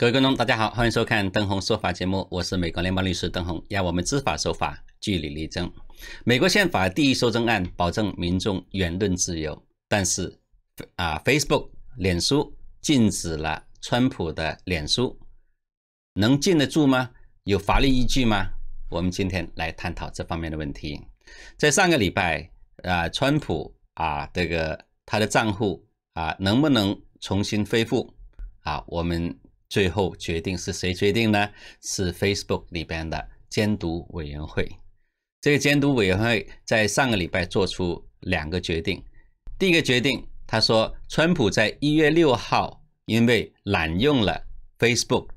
各位观众，大家好，欢迎收看《灯红说法》节目，我是美国联邦律师邓红，让我们知法守法，据理力争。美国宪法第一修正案保证民众言论自由，但是啊，Facebook 脸书禁止了川普的脸书，能禁得住吗？有法律依据吗？我们今天来探讨这方面的问题。在上个礼拜啊，川普啊，这个他的账户啊，能不能重新恢复啊？我们最后决定是谁决定呢？是 Facebook 里边的监督委员会。这个监督委员会在上个礼拜做出两个决定。第一个决定，他说，川普在一月六号因为滥用了 Facebook，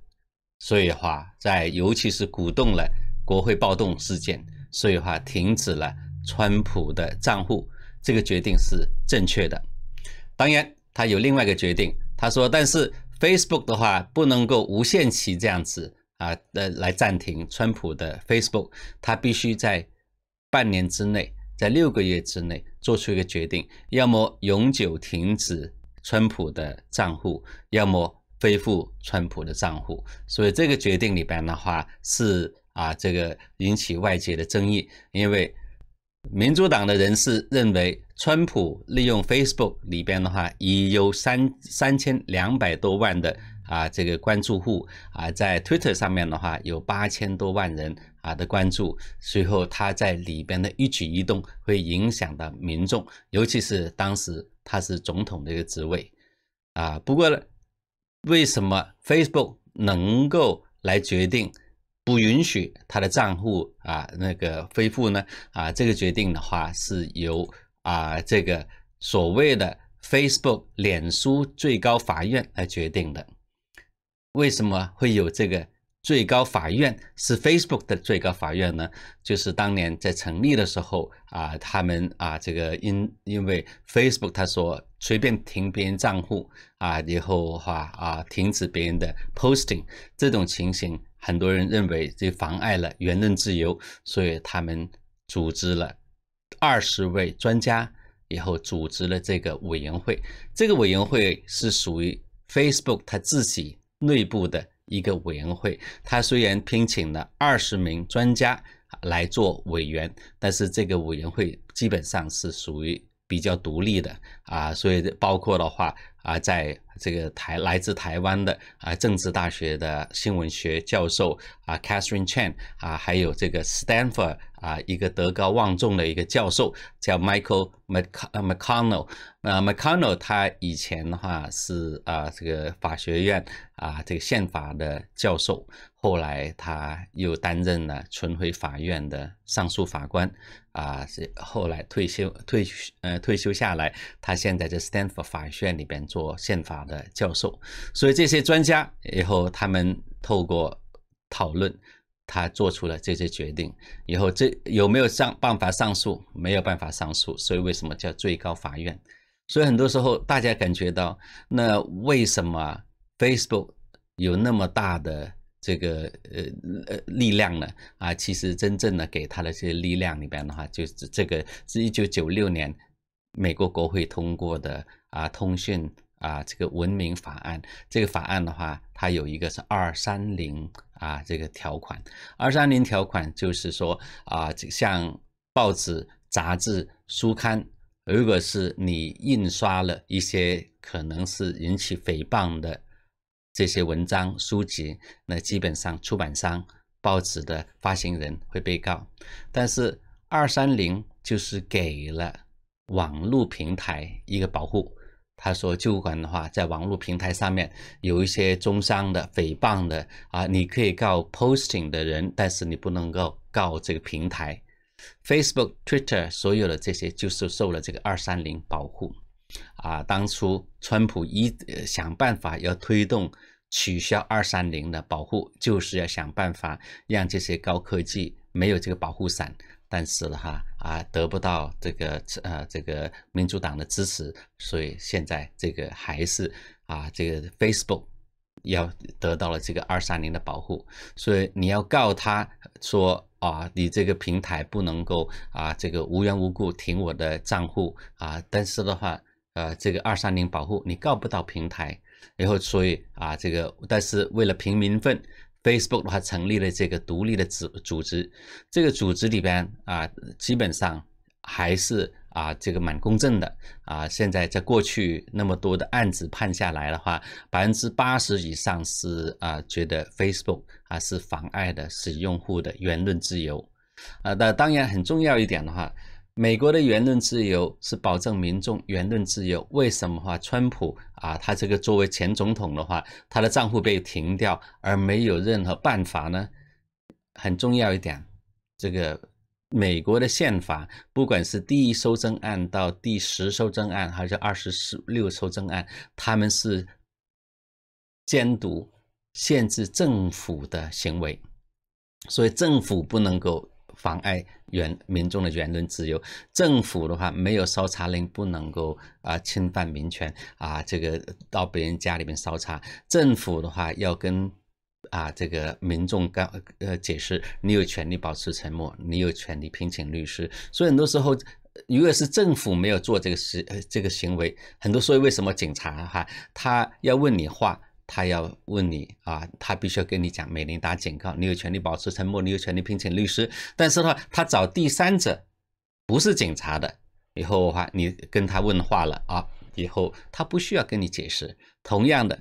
所以话在尤其是鼓动了国会暴动事件，所以话停止了川普的账户。这个决定是正确的。当然，他有另外一个决定，他说，但是。Facebook 的话不能够无限期这样子啊，呃，来暂停川普的 Facebook，他必须在半年之内，在六个月之内做出一个决定，要么永久停止川普的账户，要么恢复川普的账户。所以这个决定里边的话是啊，这个引起外界的争议，因为。民主党的人士认为，川普利用 Facebook 里边的话，已有三三千两百多万的啊这个关注户啊，在 Twitter 上面的话有八千多万人啊的关注，随后他在里边的一举一动会影响到民众，尤其是当时他是总统的一个职位啊。不过呢，为什么 Facebook 能够来决定？不允许他的账户啊，那个恢复呢？啊，这个决定的话是由啊，这个所谓的 Facebook 脸书最高法院来决定的。为什么会有这个最高法院是 Facebook 的最高法院呢？就是当年在成立的时候啊，他们啊，这个因因为 Facebook 他说随便停别人账户啊，以后的话啊，停止别人的 posting 这种情形。很多人认为这妨碍了言论自由，所以他们组织了二十位专家，以后组织了这个委员会。这个委员会是属于 Facebook 它自己内部的一个委员会。它虽然聘请了二十名专家来做委员，但是这个委员会基本上是属于比较独立的啊，所以包括的话。啊，在这个台来自台湾的啊政治大学的新闻学教授啊 Catherine Chan 啊，还有这个 Stanford 啊一个德高望重的一个教授叫 Michael McConnell。那 McConnell 他以前的话是啊这个法学院啊这个宪法的教授，后来他又担任了巡回法院的上诉法官。啊，是后来退休退呃退休下来，他现在在斯坦福法学院里边做宪法的教授。所以这些专家以后他们透过讨论，他做出了这些决定。以后这有没有上办法上诉？没有办法上诉，所以为什么叫最高法院？所以很多时候大家感觉到，那为什么 Facebook 有那么大的？这个呃呃力量呢啊，其实真正的给他的这些力量里边的话，就是这个是一九九六年美国国会通过的啊通讯啊这个文明法案。这个法案的话，它有一个是二三零啊这个条款。二三零条款就是说啊，像报纸、杂志、书刊，如果是你印刷了一些可能是引起诽谤的。这些文章书籍，那基本上出版商、报纸的发行人会被告，但是二三零就是给了网络平台一个保护。他说，就管的话，在网络平台上面有一些中伤的、诽谤的啊，你可以告 posting 的人，但是你不能够告这个平台。Facebook、Twitter 所有的这些就是受了这个二三零保护。啊，当初川普一想办法要推动。取消二三零的保护，就是要想办法让这些高科技没有这个保护伞。但是的哈啊，得不到这个呃这个民主党的支持，所以现在这个还是啊这个 Facebook 要得到了这个二三零的保护。所以你要告他说啊，你这个平台不能够啊这个无缘无故停我的账户啊。但是的话，呃，这个二三零保护你告不到平台。然后，所以啊，这个，但是为了平民愤，Facebook 的话成立了这个独立的组组织。这个组织里边啊，基本上还是啊，这个蛮公正的啊。现在在过去那么多的案子判下来的话，百分之八十以上是啊，觉得 Facebook 啊是妨碍的，是用户的言论自由。啊，那当然很重要一点的话。美国的言论自由是保证民众言论自由。为什么话？川普啊，他这个作为前总统的话，他的账户被停掉，而没有任何办法呢？很重要一点，这个美国的宪法，不管是第一修正案到第十修正案，还是二十四六修正案，他们是监督、限制政府的行为，所以政府不能够。妨碍原民众的言论自由，政府的话没有搜查令不能够啊侵犯民权啊，这个到别人家里面搜查，政府的话要跟啊这个民众告呃解释，你有权利保持沉默，你有权利聘请律师。所以很多时候，如果是政府没有做这个事这个行为，很多所以为什么警察哈他要问你话？他要问你啊，他必须要跟你讲，美林打警告，你有权利保持沉默，你有权利聘请律师。但是呢，他找第三者不是警察的，以后的话，你跟他问话了啊，以后他不需要跟你解释。同样的，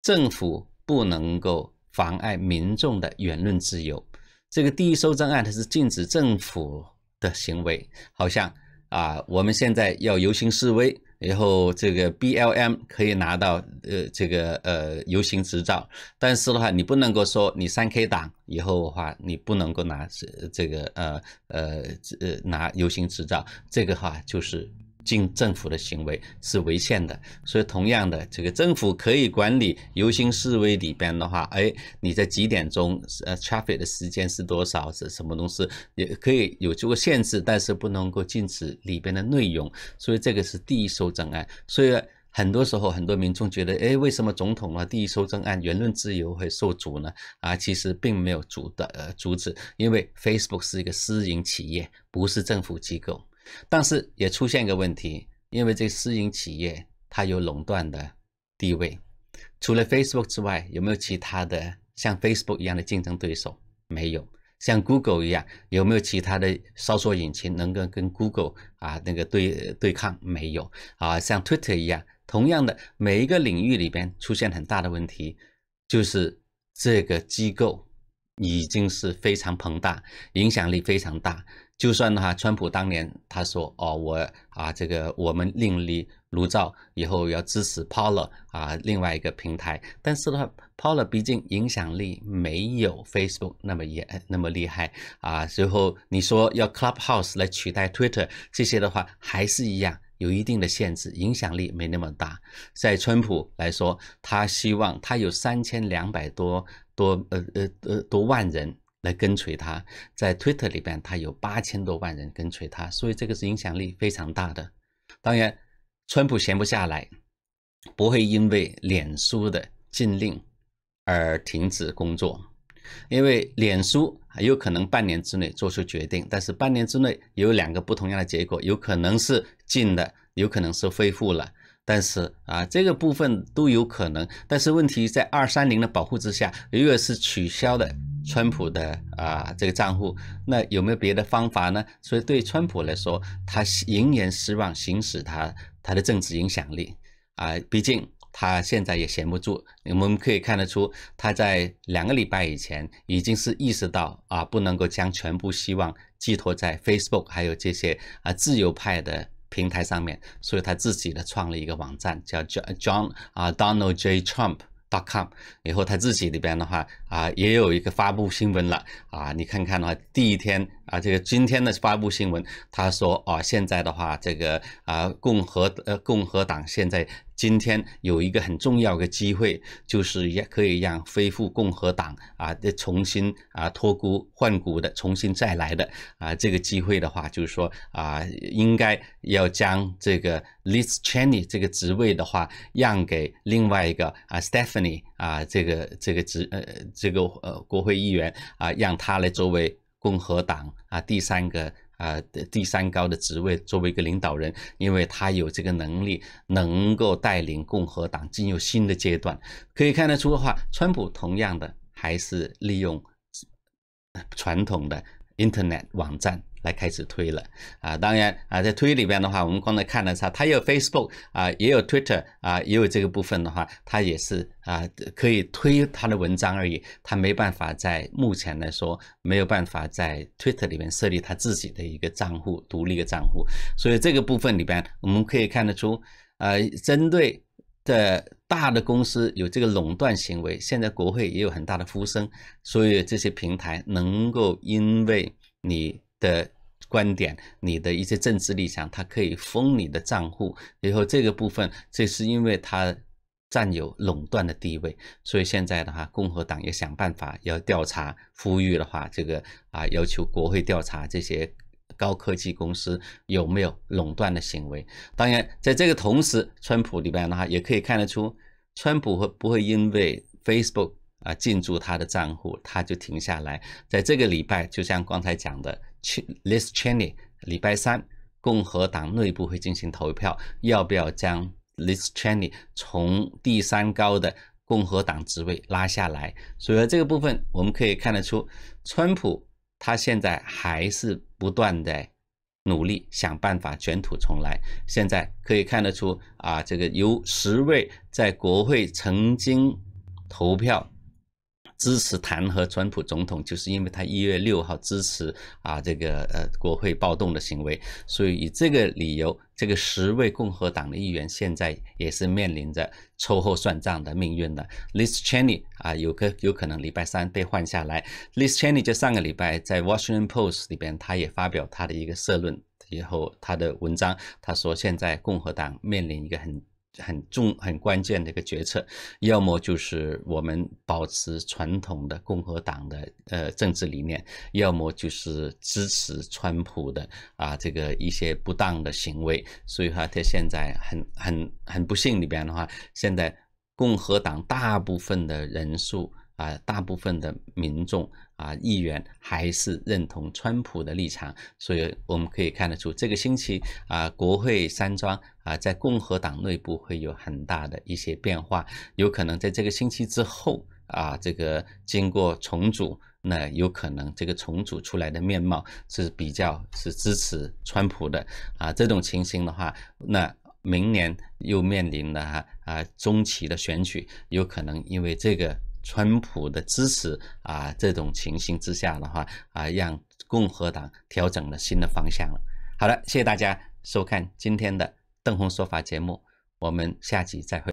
政府不能够妨碍民众的言论自由。这个第一修正案，它是禁止政府的行为，好像啊，我们现在要游行示威。然后这个 BLM 可以拿到呃这个呃游行执照，但是的话你不能够说你三 K 党以后的话你不能够拿这这个呃呃呃拿游行执照，这个话就是。进政府的行为是违宪的，所以同样的，这个政府可以管理游行示威里边的话，哎，你在几点钟，呃，traffic 的时间是多少，是什么东西，也可以有这个限制，但是不能够禁止里边的内容。所以这个是第一修正案。所以很多时候，很多民众觉得，哎，为什么总统啊，第一修正案言论自由会受阻呢？啊，其实并没有阻的，呃，阻止，因为 Facebook 是一个私营企业，不是政府机构。但是也出现一个问题，因为这私营企业它有垄断的地位，除了 Facebook 之外，有没有其他的像 Facebook 一样的竞争对手？没有。像 Google 一样，有没有其他的搜索引擎能够跟 Google 啊那个对对抗？没有。啊，像 Twitter 一样，同样的每一个领域里边出现很大的问题，就是这个机构。已经是非常庞大，影响力非常大。就算的话，川普当年他说：“哦，我啊，这个我们另立炉灶，以后要支持 Paula 啊，另外一个平台。”但是的话，Paula 毕竟影响力没有 Facebook 那么严那么厉害啊。最后你说要 Clubhouse 来取代 Twitter 这些的话，还是一样有一定的限制，影响力没那么大。在川普来说，他希望他有三千两百多。多呃呃呃多万人来跟随他，在 Twitter 里边，他有八千多万人跟随他，所以这个是影响力非常大的。当然，川普闲不下来，不会因为脸书的禁令而停止工作，因为脸书有可能半年之内做出决定，但是半年之内有两个不同样的结果，有可能是禁的，有可能是恢复了。但是啊，这个部分都有可能。但是问题在二三零的保护之下，如果是取消的。川普的啊，这个账户，那有没有别的方法呢？所以对川普来说，他仍然希望行使他他的政治影响力啊。毕竟他现在也闲不住。我们可以看得出，他在两个礼拜以前已经是意识到啊，不能够将全部希望寄托在 Facebook，还有这些啊自由派的。平台上面，所以他自己的创立一个网站，叫 John 啊 Donald J Trump dot com，以后他自己里边的话。啊，也有一个发布新闻了啊！你看看的话，第一天啊，这个今天的发布新闻，他说啊，现在的话，这个啊，共和呃，共和党现在今天有一个很重要的机会，就是也可以让恢复共和党啊重新啊脱骨换骨的重新再来的啊这个机会的话，就是说啊，应该要将这个 Liz Cheney 这个职位的话让给另外一个啊 Stephanie 啊这个这个职呃。这个呃，国会议员啊，让他来作为共和党啊第三个啊第三高的职位，作为一个领导人，因为他有这个能力，能够带领共和党进入新的阶段。可以看得出的话，川普同样的还是利用传统的。Internet 网站来开始推了啊，当然啊，在推里边的话，我们刚才看了下，它有 Facebook 啊，也有 Twitter 啊，也有这个部分的话，它也是啊可以推它的文章而已，它没办法在目前来说没有办法在 Twitter 里面设立它自己的一个账户，独立的账户，所以这个部分里边我们可以看得出，呃，针对的。大的公司有这个垄断行为，现在国会也有很大的呼声，所以这些平台能够因为你的观点、你的一些政治立场，它可以封你的账户。然后这个部分，这是因为他占有垄断的地位，所以现在的话，共和党也想办法要调查、呼吁的话，这个啊要求国会调查这些。高科技公司有没有垄断的行为？当然，在这个同时，川普里边的话也可以看得出，川普会不会因为 Facebook 啊进驻他的账户，他就停下来？在这个礼拜，就像刚才讲的去 l i s Chanie 礼拜三，共和党内部会进行投票，要不要将 l i s Chanie 从第三高的共和党职位拉下来？所以这个部分，我们可以看得出，川普。他现在还是不断的努力想办法卷土重来。现在可以看得出啊，这个有十位在国会曾经投票。支持弹劾川普总统，就是因为他一月六号支持啊这个呃国会暴动的行为，所以以这个理由，这个十位共和党的议员现在也是面临着抽后算账的命运的。Liz Cheney 啊，有个有可能礼拜三被换下来。Liz Cheney 就上个礼拜在《Washington Post》里边，他也发表他的一个社论以后他的文章，他说现在共和党面临一个很。很重、很关键的一个决策，要么就是我们保持传统的共和党的呃政治理念，要么就是支持川普的啊这个一些不当的行为。所以话，他现在很、很、很不幸里边的话，现在共和党大部分的人数啊，大部分的民众。啊，议员还是认同川普的立场，所以我们可以看得出，这个星期啊，国会山庄啊，在共和党内部会有很大的一些变化，有可能在这个星期之后啊，这个经过重组，那有可能这个重组出来的面貌是比较是支持川普的啊，这种情形的话，那明年又面临了哈啊中期的选举，有可能因为这个。川普的支持啊，这种情形之下的话啊，让共和党调整了新的方向了。好了，谢谢大家收看今天的邓红说法节目，我们下期再会。